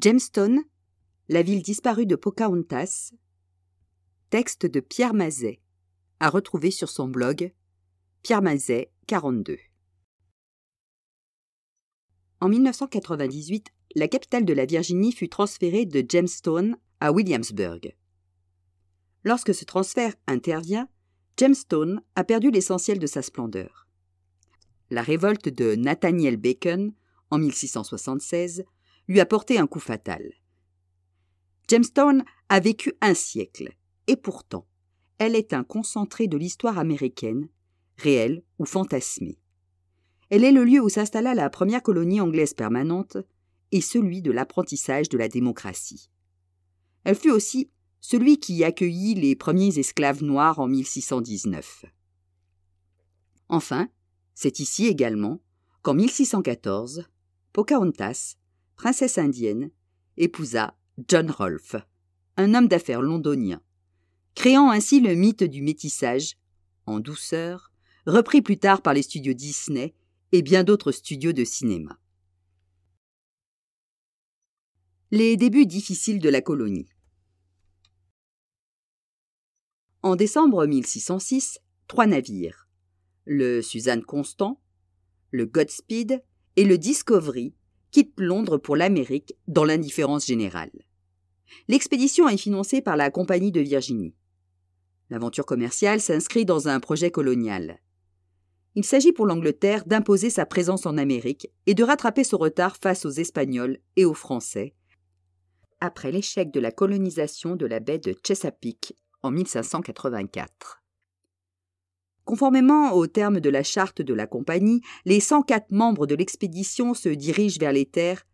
Jamestown, la ville disparue de Pocahontas, texte de Pierre Mazet, à retrouver sur son blog Pierre Mazet 42. En 1998, la capitale de la Virginie fut transférée de Jamestown à Williamsburg. Lorsque ce transfert intervient, Jamestown a perdu l'essentiel de sa splendeur. La révolte de Nathaniel Bacon en 1676 lui a porté un coup fatal. Jamestown a vécu un siècle, et pourtant, elle est un concentré de l'histoire américaine, réelle ou fantasmée. Elle est le lieu où s'installa la première colonie anglaise permanente et celui de l'apprentissage de la démocratie. Elle fut aussi celui qui accueillit les premiers esclaves noirs en 1619. Enfin, c'est ici également qu'en 1614, Pocahontas, princesse indienne, épousa John Rolfe, un homme d'affaires londonien, créant ainsi le mythe du métissage, en douceur, repris plus tard par les studios Disney et bien d'autres studios de cinéma. Les débuts difficiles de la colonie. En décembre 1606, trois navires, le Suzanne Constant, le Godspeed et le Discovery, quitte Londres pour l'Amérique dans l'indifférence générale. L'expédition est financée par la Compagnie de Virginie. L'aventure commerciale s'inscrit dans un projet colonial. Il s'agit pour l'Angleterre d'imposer sa présence en Amérique et de rattraper son retard face aux Espagnols et aux Français, après l'échec de la colonisation de la baie de Chesapeake en 1584. Conformément aux termes de la charte de la compagnie, les 104 membres de l'expédition se dirigent vers les terres,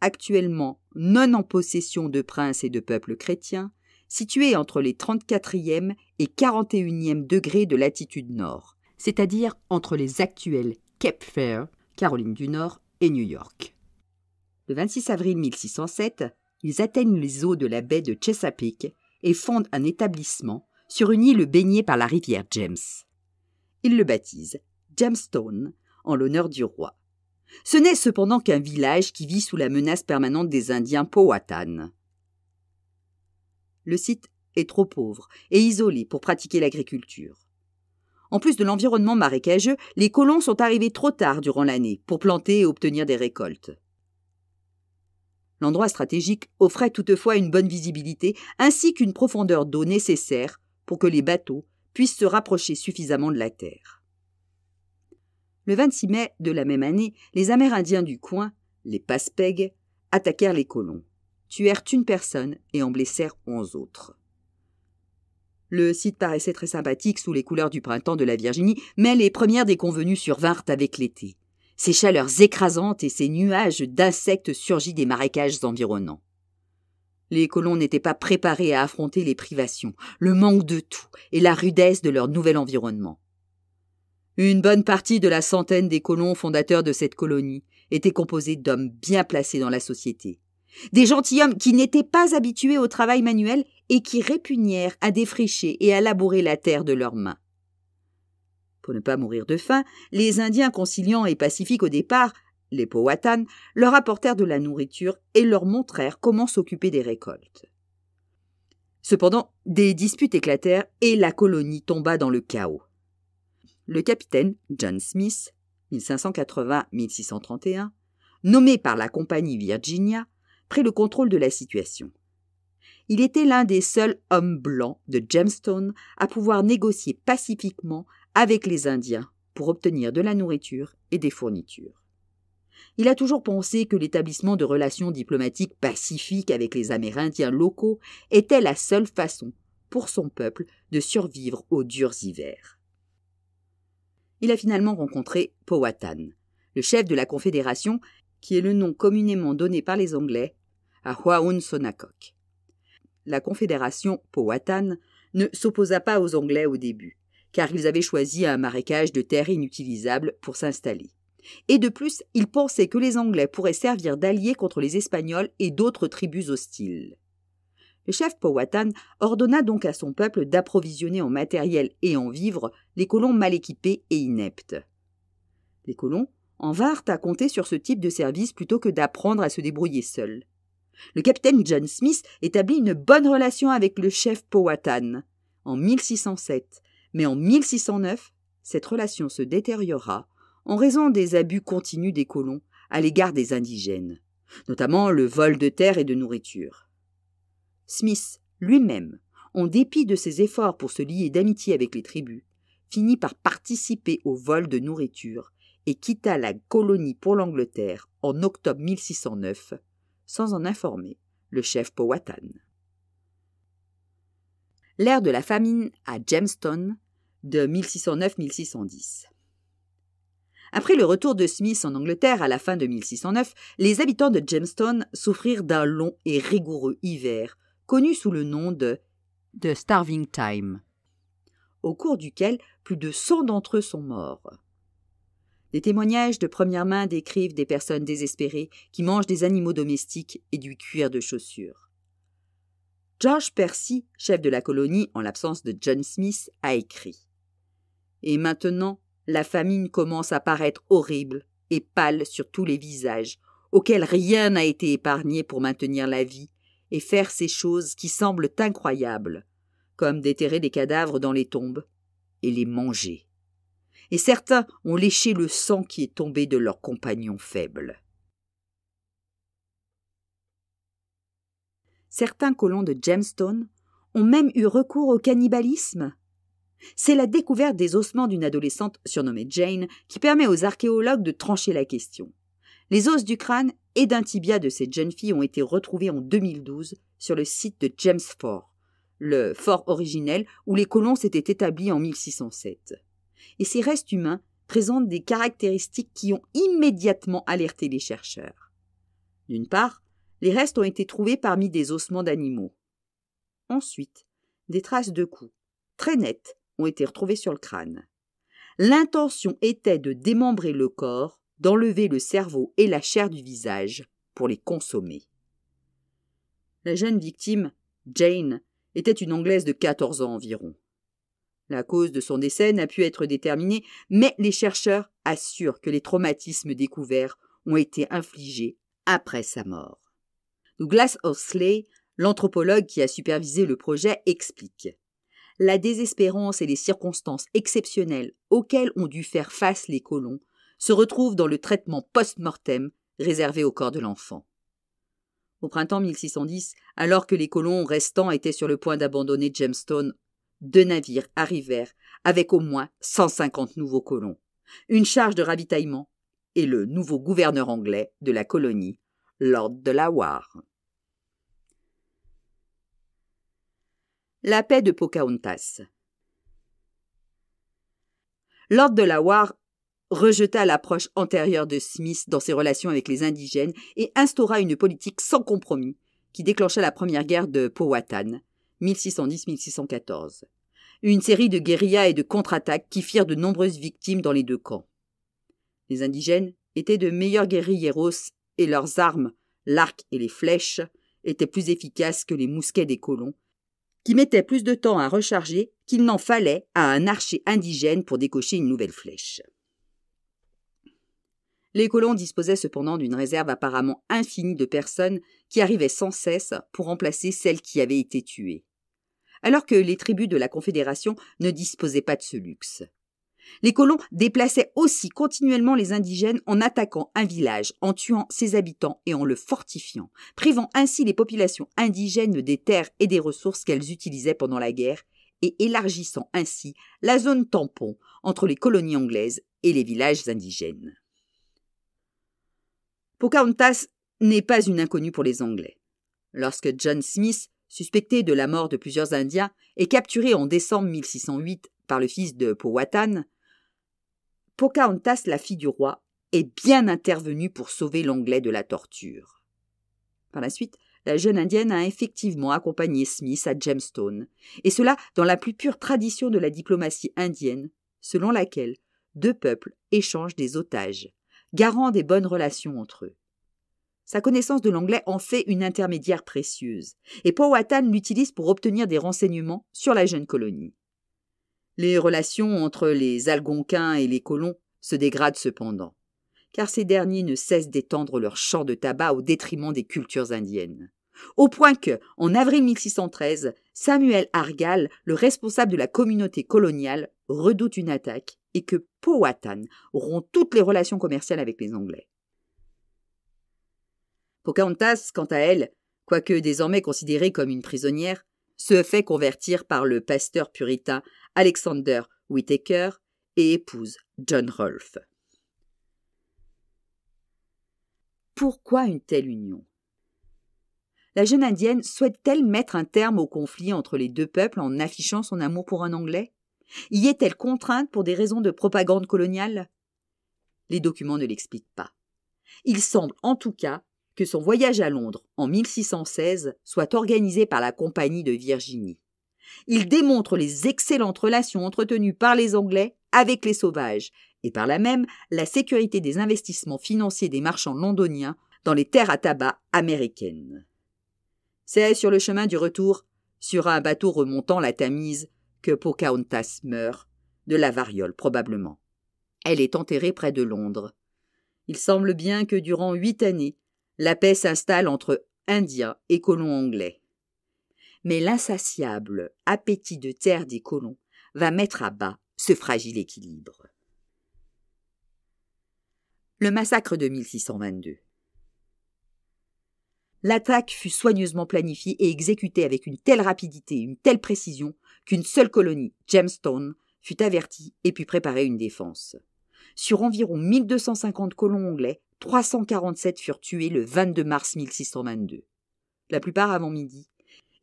actuellement non en possession de princes et de peuples chrétiens, situées entre les 34e et 41e degrés de latitude nord, c'est-à-dire entre les actuels Cape Fair, Caroline du Nord et New York. Le 26 avril 1607, ils atteignent les eaux de la baie de Chesapeake et fondent un établissement sur une île baignée par la rivière James il le baptise Jamstone, en l'honneur du roi. Ce n'est cependant qu'un village qui vit sous la menace permanente des Indiens Powhatan. Le site est trop pauvre et isolé pour pratiquer l'agriculture. En plus de l'environnement marécageux, les colons sont arrivés trop tard durant l'année pour planter et obtenir des récoltes. L'endroit stratégique offrait toutefois une bonne visibilité ainsi qu'une profondeur d'eau nécessaire pour que les bateaux puissent se rapprocher suffisamment de la Terre. Le 26 mai de la même année, les Amérindiens du coin, les Paspegs, attaquèrent les colons, tuèrent une personne et en blessèrent onze autres. Le site paraissait très sympathique sous les couleurs du printemps de la Virginie, mais les premières déconvenues survinrent avec l'été, ces chaleurs écrasantes et ces nuages d'insectes surgis des marécages environnants. Les colons n'étaient pas préparés à affronter les privations, le manque de tout et la rudesse de leur nouvel environnement. Une bonne partie de la centaine des colons fondateurs de cette colonie était composée d'hommes bien placés dans la société, des gentilshommes qui n'étaient pas habitués au travail manuel et qui répugnèrent à défricher et à labourer la terre de leurs mains. Pour ne pas mourir de faim, les Indiens conciliants et pacifiques au départ les Powhatan leur apportèrent de la nourriture et leur montrèrent comment s'occuper des récoltes. Cependant, des disputes éclatèrent et la colonie tomba dans le chaos. Le capitaine John Smith, 1580-1631, nommé par la compagnie Virginia, prit le contrôle de la situation. Il était l'un des seuls hommes blancs de Jamestown à pouvoir négocier pacifiquement avec les Indiens pour obtenir de la nourriture et des fournitures. Il a toujours pensé que l'établissement de relations diplomatiques pacifiques avec les Amérindiens locaux était la seule façon pour son peuple de survivre aux durs hivers. Il a finalement rencontré Powhatan, le chef de la Confédération, qui est le nom communément donné par les Anglais à Huaun sonakok La Confédération Powhatan ne s'opposa pas aux Anglais au début, car ils avaient choisi un marécage de terre inutilisable pour s'installer et de plus, il pensait que les Anglais pourraient servir d'alliés contre les Espagnols et d'autres tribus hostiles. Le chef Powhatan ordonna donc à son peuple d'approvisionner en matériel et en vivres les colons mal équipés et ineptes. Les colons en vinrent à compter sur ce type de service plutôt que d'apprendre à se débrouiller seuls. Le capitaine John Smith établit une bonne relation avec le chef Powhatan en 1607, mais en 1609, cette relation se détériora en raison des abus continus des colons à l'égard des indigènes, notamment le vol de terre et de nourriture. Smith lui-même, en dépit de ses efforts pour se lier d'amitié avec les tribus, finit par participer au vol de nourriture et quitta la colonie pour l'Angleterre en octobre 1609, sans en informer le chef Powhatan. L'ère de la famine à Jamestown de 1609-1610. Après le retour de Smith en Angleterre à la fin de 1609, les habitants de Jamestown souffrirent d'un long et rigoureux hiver, connu sous le nom de The Starving Time, au cours duquel plus de 100 d'entre eux sont morts. Des témoignages de première main décrivent des personnes désespérées qui mangent des animaux domestiques et du cuir de chaussures. George Percy, chef de la colonie en l'absence de John Smith, a écrit Et maintenant, la famine commence à paraître horrible et pâle sur tous les visages, auxquels rien n'a été épargné pour maintenir la vie, et faire ces choses qui semblent incroyables, comme déterrer des cadavres dans les tombes et les manger. Et certains ont léché le sang qui est tombé de leurs compagnons faibles. Certains colons de Jamestown ont même eu recours au cannibalisme c'est la découverte des ossements d'une adolescente surnommée Jane qui permet aux archéologues de trancher la question. Les os du crâne et d'un tibia de cette jeune fille ont été retrouvés en 2012 sur le site de James Fort, le fort originel où les colons s'étaient établis en 1607. Et ces restes humains présentent des caractéristiques qui ont immédiatement alerté les chercheurs. D'une part, les restes ont été trouvés parmi des ossements d'animaux. Ensuite, des traces de coups, très nettes, ont été retrouvés sur le crâne. L'intention était de démembrer le corps, d'enlever le cerveau et la chair du visage pour les consommer. La jeune victime, Jane, était une Anglaise de 14 ans environ. La cause de son décès n'a pu être déterminée, mais les chercheurs assurent que les traumatismes découverts ont été infligés après sa mort. Douglas Horsley, l'anthropologue qui a supervisé le projet, explique la désespérance et les circonstances exceptionnelles auxquelles ont dû faire face les colons se retrouvent dans le traitement post-mortem réservé au corps de l'enfant. Au printemps 1610, alors que les colons restants étaient sur le point d'abandonner Jamestown, deux navires arrivèrent avec au moins 150 nouveaux colons, une charge de ravitaillement et le nouveau gouverneur anglais de la colonie, Lord Delaware. La paix de Pocahontas. Lord War rejeta l'approche antérieure de Smith dans ses relations avec les indigènes et instaura une politique sans compromis qui déclencha la première guerre de Powhatan, 1610-1614. Une série de guérillas et de contre-attaques qui firent de nombreuses victimes dans les deux camps. Les indigènes étaient de meilleurs guérilleros et leurs armes, l'arc et les flèches, étaient plus efficaces que les mousquets des colons qui mettait plus de temps à recharger qu'il n'en fallait à un archer indigène pour décocher une nouvelle flèche. Les colons disposaient cependant d'une réserve apparemment infinie de personnes qui arrivaient sans cesse pour remplacer celles qui avaient été tuées. Alors que les tribus de la Confédération ne disposaient pas de ce luxe. Les colons déplaçaient aussi continuellement les indigènes en attaquant un village, en tuant ses habitants et en le fortifiant, privant ainsi les populations indigènes des terres et des ressources qu'elles utilisaient pendant la guerre, et élargissant ainsi la zone tampon entre les colonies anglaises et les villages indigènes. Pocahontas n'est pas une inconnue pour les Anglais. Lorsque John Smith, suspecté de la mort de plusieurs Indiens, est capturé en décembre 1608 par le fils de Powhatan, Pocahontas, la fille du roi, est bien intervenue pour sauver l'Anglais de la torture. Par la suite, la jeune Indienne a effectivement accompagné Smith à Jamestown, et cela dans la plus pure tradition de la diplomatie indienne, selon laquelle deux peuples échangent des otages, garant des bonnes relations entre eux. Sa connaissance de l'anglais en fait une intermédiaire précieuse, et Powhatan l'utilise pour obtenir des renseignements sur la jeune colonie. Les relations entre les Algonquins et les colons se dégradent cependant, car ces derniers ne cessent d'étendre leur champ de tabac au détriment des cultures indiennes. Au point que, en avril 1613, Samuel Argal, le responsable de la communauté coloniale, redoute une attaque et que Powhatan rompt toutes les relations commerciales avec les Anglais. Pocahontas, quant à elle, quoique désormais considérée comme une prisonnière, se fait convertir par le pasteur puritain Alexander Whittaker et épouse John Rolfe. Pourquoi une telle union La jeune Indienne souhaite-t-elle mettre un terme au conflit entre les deux peuples en affichant son amour pour un Anglais Y est-elle contrainte pour des raisons de propagande coloniale Les documents ne l'expliquent pas. Il semble en tout cas que son voyage à Londres en 1616 soit organisé par la Compagnie de Virginie. Il démontre les excellentes relations entretenues par les Anglais avec les sauvages, et par là même la sécurité des investissements financiers des marchands londoniens dans les terres à tabac américaines. C'est sur le chemin du retour, sur un bateau remontant la Tamise, que Pocahontas meurt, de la variole probablement. Elle est enterrée près de Londres. Il semble bien que durant huit années, la paix s'installe entre Indiens et colons anglais mais l'insatiable appétit de terre des colons va mettre à bas ce fragile équilibre. Le massacre de 1622. L'attaque fut soigneusement planifiée et exécutée avec une telle rapidité, une telle précision, qu'une seule colonie, Jamestown, fut avertie et put préparer une défense. Sur environ 1250 colons anglais, 347 furent tués le 22 mars 1622. La plupart avant midi,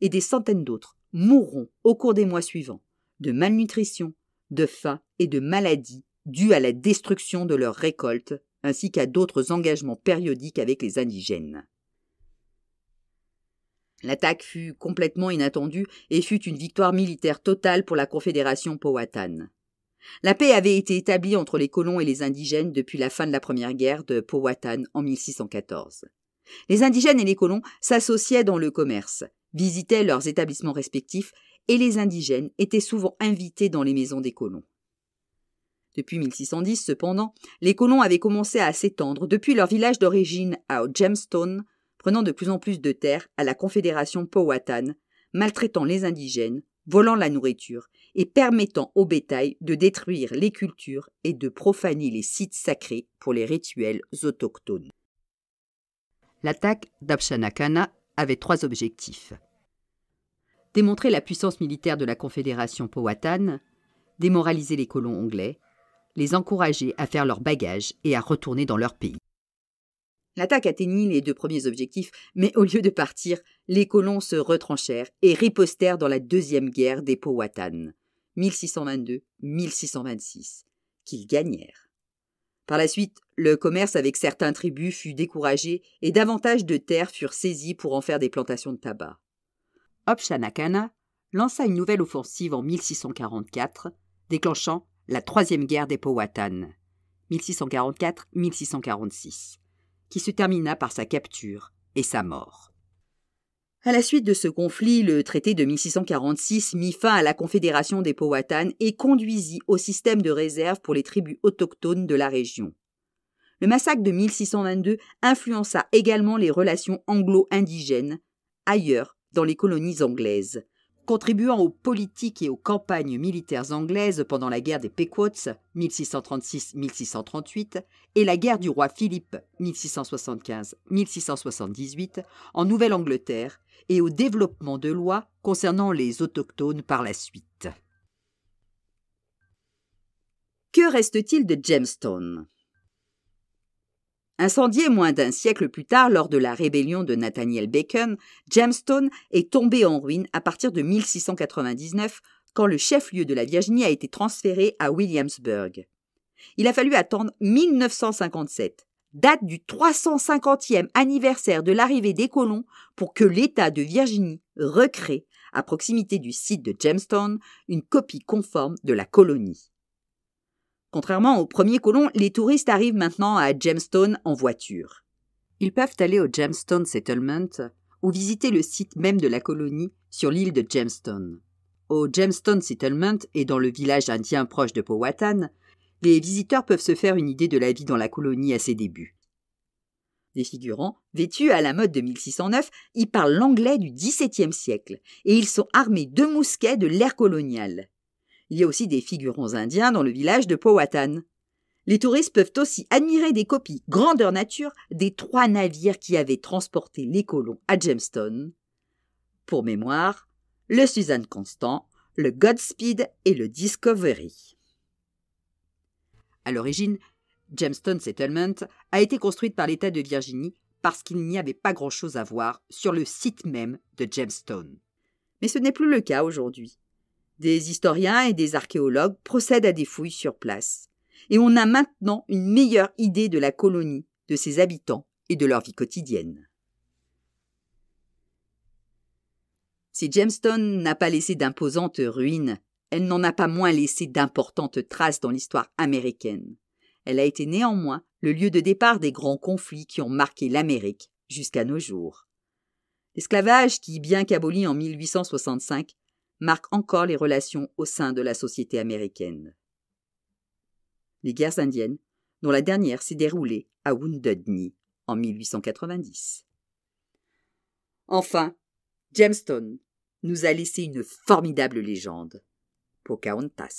et des centaines d'autres mourront au cours des mois suivants de malnutrition, de faim et de maladies dues à la destruction de leurs récoltes ainsi qu'à d'autres engagements périodiques avec les indigènes. L'attaque fut complètement inattendue et fut une victoire militaire totale pour la Confédération Powhatan. La paix avait été établie entre les colons et les indigènes depuis la fin de la première guerre de Powhatan en 1614. Les indigènes et les colons s'associaient dans le commerce visitaient leurs établissements respectifs et les indigènes étaient souvent invités dans les maisons des colons. Depuis 1610, cependant, les colons avaient commencé à s'étendre depuis leur village d'origine à Jamestown, prenant de plus en plus de terres à la Confédération Powhatan, maltraitant les indigènes, volant la nourriture et permettant au bétail de détruire les cultures et de profaner les sites sacrés pour les rituels autochtones. L'attaque d'Apshanakana avait trois objectifs. Démontrer la puissance militaire de la Confédération Powhatan, démoraliser les colons anglais, les encourager à faire leur bagages et à retourner dans leur pays. L'attaque atteignit les deux premiers objectifs, mais au lieu de partir, les colons se retranchèrent et ripostèrent dans la deuxième guerre des Powhatan, 1622-1626, qu'ils gagnèrent. Par la suite, le commerce avec certains tribus fut découragé et davantage de terres furent saisies pour en faire des plantations de tabac. Hopshanakana lança une nouvelle offensive en 1644, déclenchant la troisième guerre des Powhatan, 1644-1646, qui se termina par sa capture et sa mort. À la suite de ce conflit, le traité de 1646 mit fin à la Confédération des Powhatan et conduisit au système de réserve pour les tribus autochtones de la région. Le massacre de 1622 influença également les relations anglo-indigènes ailleurs dans les colonies anglaises. Contribuant aux politiques et aux campagnes militaires anglaises pendant la guerre des Pequots 1636-1638 et la guerre du roi Philippe 1675-1678 en Nouvelle-Angleterre, et au développement de lois concernant les autochtones par la suite. Que reste-t-il de Jamestown Incendié moins d'un siècle plus tard lors de la rébellion de Nathaniel Bacon, Jamestown est tombé en ruine à partir de 1699 quand le chef-lieu de la Virginie a été transféré à Williamsburg. Il a fallu attendre 1957, date du 350e anniversaire de l'arrivée des colons pour que l'État de Virginie recrée, à proximité du site de Jamestown, une copie conforme de la colonie. Contrairement aux premiers colons, les touristes arrivent maintenant à Jamestown en voiture. Ils peuvent aller au Jamestown Settlement ou visiter le site même de la colonie sur l'île de Jamestown. Au Jamestown Settlement et dans le village indien proche de Powhatan, les visiteurs peuvent se faire une idée de la vie dans la colonie à ses débuts. Des figurants, vêtus à la mode de 1609, y parlent l'anglais du XVIIe siècle, et ils sont armés de mousquets de l'ère coloniale. Il y a aussi des figurants indiens dans le village de Powhatan. Les touristes peuvent aussi admirer des copies grandeur nature des trois navires qui avaient transporté les colons à Jamestown. Pour mémoire, le Suzanne Constant, le Godspeed et le Discovery. À l'origine, Jamestown Settlement a été construite par l'État de Virginie parce qu'il n'y avait pas grand-chose à voir sur le site même de Jamestown. Mais ce n'est plus le cas aujourd'hui. Des historiens et des archéologues procèdent à des fouilles sur place. Et on a maintenant une meilleure idée de la colonie, de ses habitants et de leur vie quotidienne. Si Jamestown n'a pas laissé d'imposantes ruines elle n'en a pas moins laissé d'importantes traces dans l'histoire américaine. Elle a été néanmoins le lieu de départ des grands conflits qui ont marqué l'Amérique jusqu'à nos jours. L'esclavage, qui, bien qu'aboli en 1865, marque encore les relations au sein de la société américaine. Les guerres indiennes, dont la dernière s'est déroulée à Wounded Knee en 1890. Enfin, Jamestown nous a laissé une formidable légende. pukeuntas.